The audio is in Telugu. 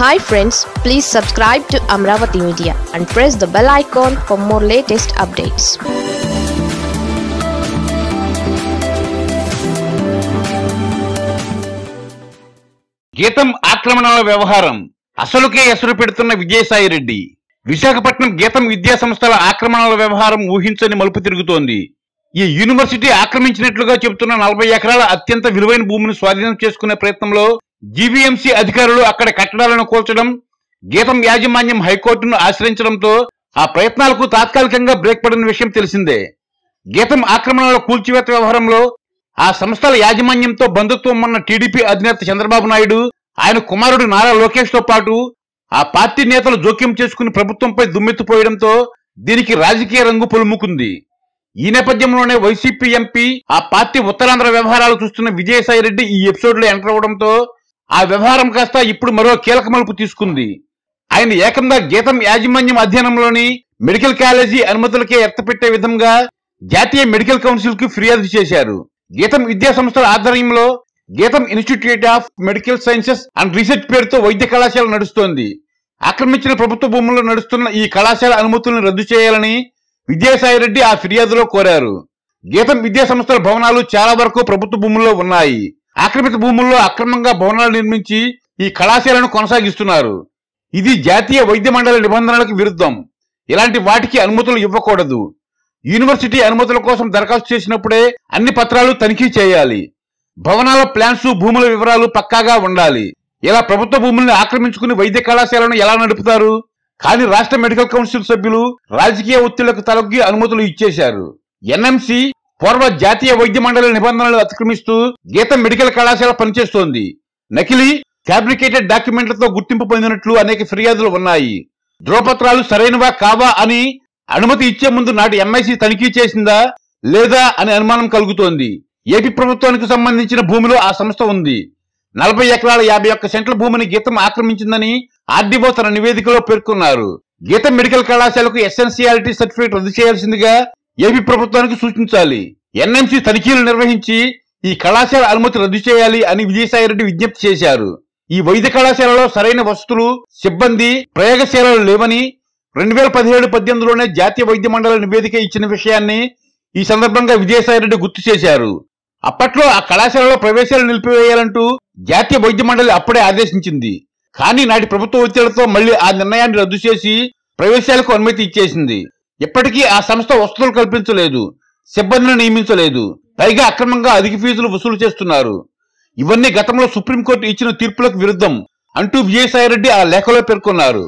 hi friends please subscribe to Amaravati media and press the bell icon for more latest updates GITAM ఆక్రమణల వ్యవహారం అసలుకే ఎసరు పెడుతున్న విజయసాయి రెడ్డి విశాఖపట్నం గీతం విద్యా సంస్థల ఆక్రమణల వ్యవహారం ఊహించని మలుపు తిరుగుతోంది ఈ యూనివర్సిటీ ఆక్రమించినట్లుగా చెబుతున్న నలభై ఎకరాల అత్యంత విలువైన భూమిని స్వాధీనం చేసుకునే ప్రయత్నంలో జీబీఎంసీ అధికారులు అక్కడ కట్టడాలను కూల్చడం గీతం యాజమాన్యం హైకోర్టును ఆశ్రయించడంతో ఆ ప్రయత్నాలకు తాత్కాలికంగా బ్రేక్ పడిన విషయం తెలిసిందే గీతం ఆక్రమణలో కూల్చివేత వ్యవహారంలో ఆ సంస్థల యాజమాన్యంతో బంధుత్వం ఉన్న టీడీపీ అధినేత చంద్రబాబు నాయుడు ఆయన కుమారుడు నారా లోకేష్ తో పాటు ఆ పార్టీ నేతలు జోక్యం చేసుకుని ప్రభుత్వంపై దుమ్మెత్తిపోయడంతో దీనికి రాజకీయ రంగు పొలుముకుంది ఈ నేపథ్యంలోనే వైసీపీ ఎంపీ ఆ పార్టీ ఉత్తరాంధ్ర వ్యవహారాలు చూస్తున్న విజయసాయిరెడ్డి ఈ ఎపిసోడ్లో ఎంటర్ అవడంతో ఆ వ్యవహారం కాస్త ఇప్పుడు మరో కీలక మలుపు తీసుకుంది ఆయన ఏకంగా గీతం యాజమాన్యం అధ్యయనంలోని మెడికల్ కాలేజీ అనుమతులకే ఎత్తపెట్టే విధంగా జాతీయ మెడికల్ కౌన్సిల్ కు ఫిర్యాదు చేశారు గీతం విద్యా సంస్థల ఆధ్వర్యంలో GITAM institute of medical sciences and research పేరుతో వైద్య కళాశాల నడుస్తోంది ఆక్రమించిన ప్రభుత్వ భూముల్లో నడుస్తున్న ఈ కళాశాల అనుమతులను రద్దు చేయాలని రెడ్డి ఆ ఫిర్యాదులో కోరారు గీతం విద్యా సంస్థల భవనాలు చాలా వరకు ప్రభుత్వ భూముల్లో ఉన్నాయి ఆక్రమిత భూముల్లో అక్రమంగా భవనాలు నిర్మించి ఈ కళాశాలను కొనసాగిస్తున్నారు ఇది జాతీయ వైద్య మండల నిబంధనలకు విరుద్ధం ఇలాంటి వాటికి అనుమతులు ఇవ్వకూడదు యూనివర్సిటీ అనుమతుల కోసం దరఖాస్తు చేసినప్పుడే అన్ని పత్రాలు తనిఖీ చేయాలి భవనాల ప్లాన్స్ భూముల వివరాలు పక్కాగా ఉండాలి ఇలా ప్రభుత్వ భూముల్ని ఆక్రమించుకుని వైద్య కళాశాలను ఎలా నడుపుతారు కానీ రాష్ట్ర మెడికల్ కౌన్సిల్ సభ్యులు రాజకీయ ఒత్తిళ్లకు తలొగ్గి అనుమతులు ఇచ్చేశారు ఎన్ఎంసి పూర్వ జాతీయ వైద్య మండలి నిబంధనలు అతిక్రమిస్తూ గీత మెడికల్ కళాశాల పనిచేస్తోంది నకిలీ ఫ్యాబ్రికేటెడ్ డాక్యుమెంట్లతో గుర్తింపు పొందినట్లు అనేక ఫిర్యాదులు ఉన్నాయి ధ్రువపత్రాలు సరైనవా కావా అని అనుమతి ఇచ్చే ముందు నాటి ఎంఐసి తనిఖీ చేసిందా లేదా అని అనుమానం కలుగుతోంది ఏపీ ప్రభుత్వానికి సంబంధించిన భూమిలో ఆ సంస్థ ఉంది నలభై ఎకరాల యాభై ఒక్క సెంట్ల భూమిని గీతం ఆక్రమించిందని ఆర్డీఓ తన నివేదికలో పేర్కొన్నారు గీతం మెడికల్ కళాశాలకు ఎస్ఎన్సియాలిటీ సర్టిఫికేట్ రద్దు చేయాల్సిందిగా ఏపీ ప్రభుత్వానికి సూచించాలి ఎన్ఎంసి తనిఖీలు నిర్వహించి ఈ కళాశాల అనుమతి రద్దు చేయాలి అని విజయసాయిరెడ్డి విజ్ఞప్తి చేశారు ఈ వైద్య కళాశాలలో సరైన వసతులు సిబ్బంది ప్రయోగశాలలు లేవని రెండు వేల పదిహేడు పద్దెనిమిదిలోనే జాతీయ వైద్య మండలి నివేదిక ఇచ్చిన విషయాన్ని ఈ సందర్భంగా విజయసాయిరెడ్డి గుర్తు చేశారు అప్పట్లో ఆ కళాశాలలో ప్రవేశాలు నిలిపివేయాలంటూ జాతీయ వైద్య మండలి అప్పుడే ఆదేశించింది కానీ నాటి ప్రభుత్వ ఒత్తిడితో మళ్లీ ఆ నిర్ణయాన్ని రద్దు చేసి ప్రవేశాలకు అనుమతి ఇచ్చేసింది ఇప్పటికీ ఆ సంస్థ వసతులు కల్పించలేదు సిబ్బందిని నియమించలేదు పైగా అక్రమంగా అధిక ఫీజులు వసూలు చేస్తున్నారు ఇవన్నీ గతంలో సుప్రీంకోర్టు ఇచ్చిన తీర్పులకు విరుద్ధం అంటూ విజయసాయిరెడ్డి ఆ లేఖలో పేర్కొన్నారు